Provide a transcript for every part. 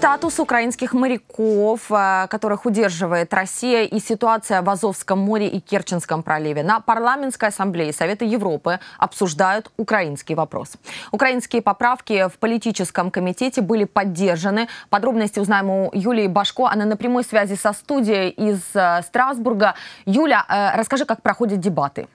Статус украинских моряков, э, которых удерживает Россия, и ситуация в Азовском море и Керченском проливе. На парламентской ассамблее Совета Европы обсуждают украинский вопрос. Украинские поправки в политическом комитете были поддержаны. Подробности узнаем у Юлии Башко. Она на прямой связи со студией из э, Страсбурга. Юля, э, расскажи, как проходят дебаты.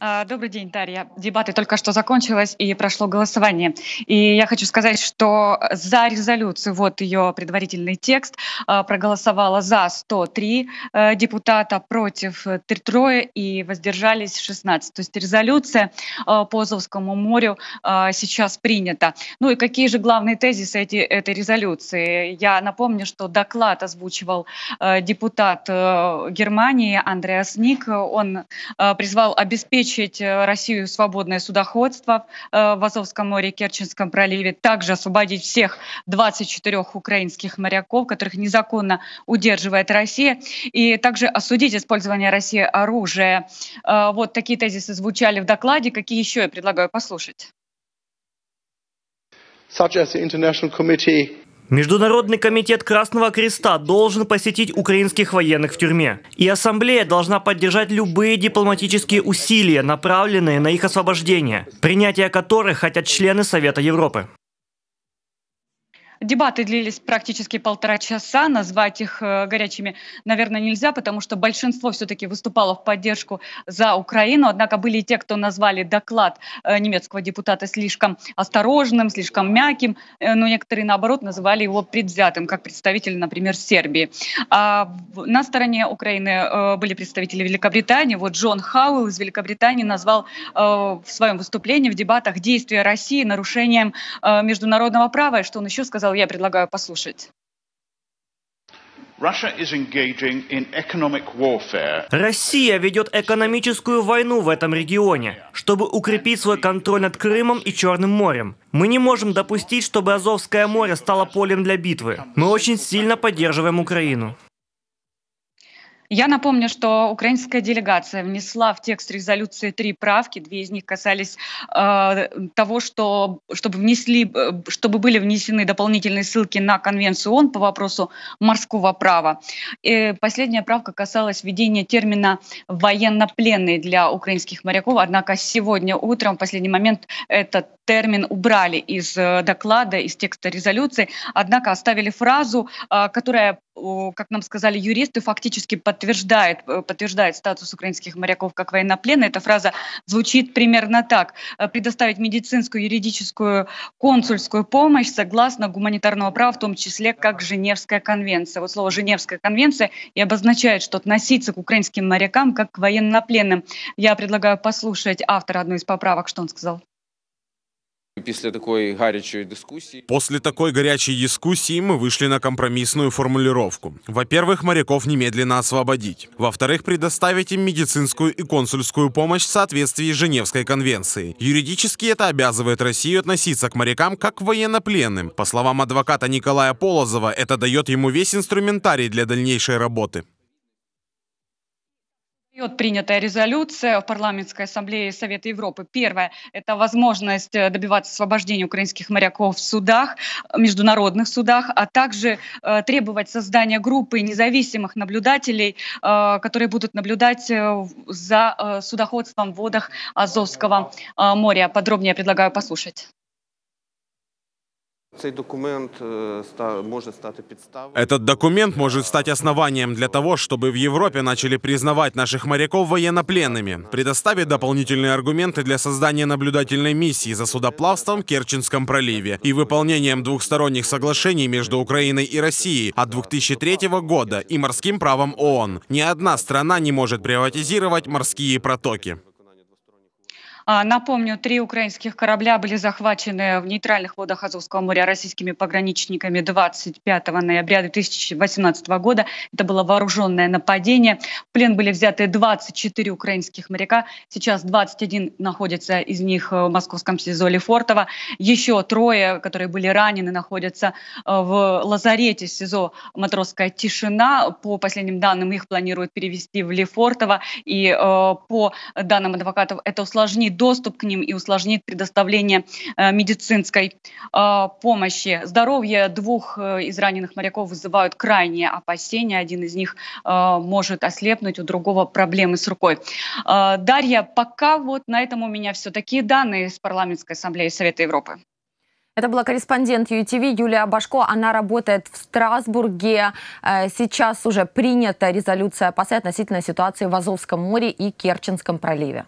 А, добрый день, Дарья. Дебаты только что закончились и прошло голосование. И я хочу сказать, что за резолюцию, вот ее предварительный текст, а, проголосовало за 103 э, депутата, против э, трое и воздержались 16. То есть резолюция э, по Азовскому морю сейчас принята. Ну и какие же главные тезисы эти, этой резолюции? Я напомню, что доклад озвучивал депутат Германии Андреас Ник. Он призвал обеспечить обеспечить э, Россию свободное судоходство э, в Азовском море и Керченском проливе, также освободить всех 24 украинских моряков, которых незаконно удерживает Россия, и также осудить использование России оружия. Э, вот такие тезисы звучали в докладе. Какие еще я предлагаю послушать? Such as the International Committee Международный комитет Красного Креста должен посетить украинских военных в тюрьме. И ассамблея должна поддержать любые дипломатические усилия, направленные на их освобождение, принятие которых хотят члены Совета Европы. Дебаты длились практически полтора часа. Назвать их э, горячими, наверное, нельзя, потому что большинство все-таки выступало в поддержку за Украину. Однако были и те, кто назвали доклад э, немецкого депутата слишком осторожным, слишком мягким. Э, но некоторые, наоборот, называли его предвзятым, как представитель, например, Сербии. А на стороне Украины были представители Великобритании. Вот Джон Хауэлл из Великобритании назвал в своем выступлении в дебатах действия России нарушением международного права, и что он еще сказал, я предлагаю послушать. Россия ведет экономическую войну в этом регионе, чтобы укрепить свой контроль над Крымом и Черным морем. Мы не можем допустить, чтобы Азовское море стало полем для битвы. Мы очень сильно поддерживаем Украину. Я напомню, что украинская делегация внесла в текст резолюции три правки. Две из них касались э, того, что, чтобы, внесли, э, чтобы были внесены дополнительные ссылки на Конвенцию ООН по вопросу морского права. И э, последняя правка касалась введения термина «военнопленный» для украинских моряков. Однако сегодня утром, в последний момент, этот термин убрали из э, доклада, из текста резолюции, однако оставили фразу, которая как нам сказали юристы, фактически подтверждает, э, подтверждает статус украинских моряков как военнопленных. Эта фраза звучит примерно так. Э, предоставить медицинскую, юридическую, консульскую помощь согласно гуманитарного права, в том числе как Женевская конвенция. Вот слово Женевская конвенция и обозначает, что относиться к украинским морякам как к военнопленным. Я предлагаю послушать автора одной из поправок, что он сказал. После такой горячей дискуссии... После такой горячей дискуссии мы вышли на компромиссную формулировку. Во-первых, моряков немедленно освободить. Во-вторых, предоставить им медицинскую и консульскую помощь в соответствии с Женевской конвенцией. Юридически это обязывает Россию относиться к морякам как к военнопленным. По словам адвоката Николая Полозова, это дает ему весь инструментарий для дальнейшей работы дает принятая резолюция в парламентской ассамблее Совета Европы. Первое – это возможность э, добиваться освобождения украинских моряков в судах, международных судах, а также э, требовать создания группы независимых наблюдателей, э, которые будут наблюдать э, за э, судоходством в водах Азовского э, моря. Подробнее предлагаю послушать. Этот документ может стать основанием для того, чтобы в Европе начали признавать наших моряков военнопленными, предоставить дополнительные аргументы для создания наблюдательной миссии за судоплавством в Керченском проливе и выполнением двухсторонних соглашений между Украиной и Россией от 2003 года и морским правом ООН. Ни одна страна не может приватизировать морские протоки. А, напомню, три украинских корабля были захвачены в нейтральных водах Азовского моря российскими пограничниками 25 ноября 2018 года. Это было вооруженное нападение. В плен были взяты 24 украинских моряка. Сейчас 21 находится из них э, в московском СИЗО Лефортово. Еще трое, которые были ранены, находятся э, в лазарете СИЗО «Матросская тишина». По последним данным, их планируют перевести в Лефортово. И э, по данным адвокатов, это усложнит доступ к ним и усложнит предоставление э, медицинской э, помощи. Здоровье двух э, из раненых моряков вызывают крайние опасения. Один из них может ослепнуть, у другого проблемы с рукой. Дарья, пока вот на этом у меня все. Такие данные с парламентской ассамблеи Совета Европы. Это была корреспондент ЮТВ Юлия Башко. Она работает в Страсбурге. Сейчас уже принята резолюция ПАСЭ относительно ситуации в Азовском море и Керченском проливе.